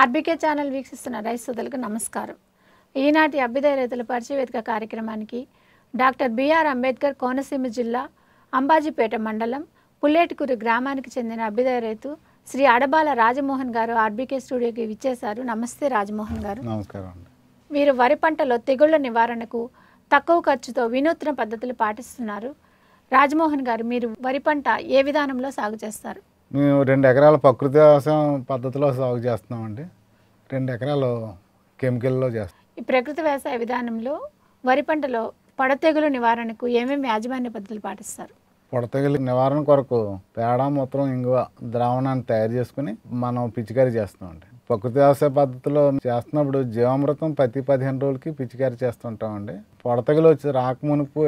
RBK channel వీక్షిస్తున్న rice సోదరులకు నమస్కారం ఈనాటి అభ్యుదయ రైతుల పరిచయవేదిక కార్యక్రమానికి డాక్టర్ బిఆర్ అంబేద్కర్ కోనసీమ జిల్లా అంబాజీపేట మండలం పుల్లేటికూరు గ్రామానికి చెందిన అభ్యుదయ రైతు శ్రీ అడబాల రాజమోహన్ గారు ఆర్బీకే స్టూడియోకి విచ్చేశారు నమస్తే రాజమోహన్ గారు వీరు వరి పంటలో తెగుళ్ల నివారణకు తక్కువ ఖర్చుతో వినూత్న పద్ధతులు పాటిస్తున్నారు రాజమోహన్ గారు మీరు వరి పంట ఏ విధానంలో సాగు చేస్తారు మేము రెండు ఎకరాల ప్రకృతి వ్యవసాయం పద్ధతిలో సాగు చేస్తున్నామండి రెండు ఎకరాలు కెమికల్లో చేస్తాం ఈ ప్రకృతి వ్యవసాయ విధానంలో వరి పంటలో పొడతెగుల నివారణకు ఏమేమి యాజమాన్య పద్ధతులు పాటిస్తారు పొడతెగులు నివారణ కొరకు పేడ మూత్రం ఇంగువ ద్రావణాన్ని తయారు చేసుకుని మనం పిచికారీ చేస్తామండి ప్రకృతి వ్యవసాయ పద్ధతిలో చేస్తున్నప్పుడు జీవామృతం ప్రతి పదిహేను రోజులకి పిచికారి చేస్తుంటామండి పొడతెగులు వచ్చి రాకమునుపు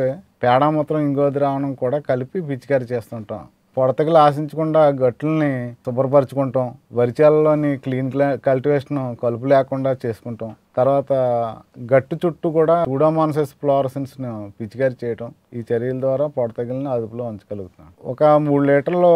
పేడ మూత్రం ఇంగువ ద్రావణం కూడా కలిపి పిచికారి చేస్తుంటాం పొడతగలు ఆశించకుండా గట్లని శుభ్రపరచుకుంటాం వరిచేలలోని క్లీన్ కల్టివేషన్ కలుపు లేకుండా చేసుకుంటాం తర్వాత గట్టు చుట్టూ కూడా సూడోమాన్సెస్ ఫ్లోరసెన్స్ను పిచికారి చేయటం ఈ చర్యల ద్వారా పొడతగిలిని అదుపులో ఉంచగలుగుతున్నాం ఒక మూడు లీటర్లు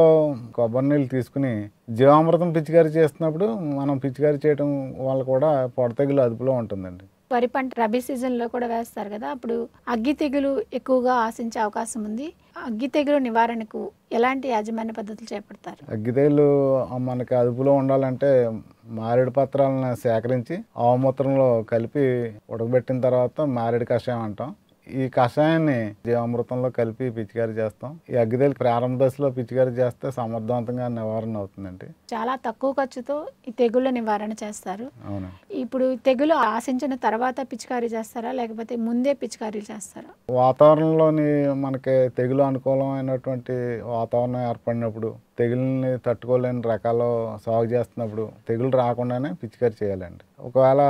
కొబ్బరి నీళ్ళు తీసుకుని జీవామృతం పిచికారి చేస్తున్నప్పుడు మనం పిచికారి చేయటం వల్ల కూడా పొడతగిలి అదుపులో ఉంటుందండి వరి పంట రబీ సీజన్లో కూడా వేస్తారు కదా అప్పుడు అగ్గి తెగులు ఎక్కువగా ఆశించే అవకాశం ఉంది అగ్గి తెగులు నివారణకు ఎలాంటి యాజమాన్య పద్ధతులు చేపడతారు అగ్గి తెగులు మనకి అదుపులో ఉండాలంటే మారేడు పత్రాలను సేకరించి ఆవమూత్రంలో కలిపి ఉడకబెట్టిన తర్వాత మారేడు కషాయం అంటాం ఈ కషాయాన్ని జీవామృతంలో కలిపి పిచికారీ చేస్తాం ఈ అగ్గిదేలు ప్రారంభ దశలో పిచికారి చేస్తే సమర్థవంతంగా నివారణ అవుతుందండి చాలా తక్కువ ఖర్చుతో ఈ తెగుళ్ళ నివారణ చేస్తారు అవును ఇప్పుడు తెగులు ఆశించిన తర్వాత పిచికారీ చేస్తారా లేకపోతే ముందే పిచికారీ చేస్తారా వాతావరణంలోని మనకి తెగులు అనుకూలమైనటువంటి వాతావరణం ఏర్పడినప్పుడు తెగుల్ని తట్టుకోలేని రకాలు సాగు చేస్తున్నప్పుడు తెగులు రాకుండానే పిచికారి చేయాలండి ఒకవేళ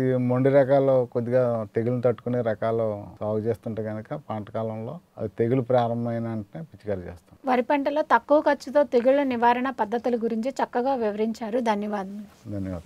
ఈ మొండి రకాలు కొద్దిగా తెగులు తట్టుకునే రకాలు సాగు చేస్తుంటే కనుక పంటకాలంలో అది తెగులు ప్రారంభమైన వెంటనే పిచికారి చేస్తాం వరి పంటలో తక్కువ ఖర్చుతో తెగుళ్ళ నివారణ పద్ధతుల గురించి చక్కగా వివరించారు ధన్యవాదాలు ధన్యవాదాలు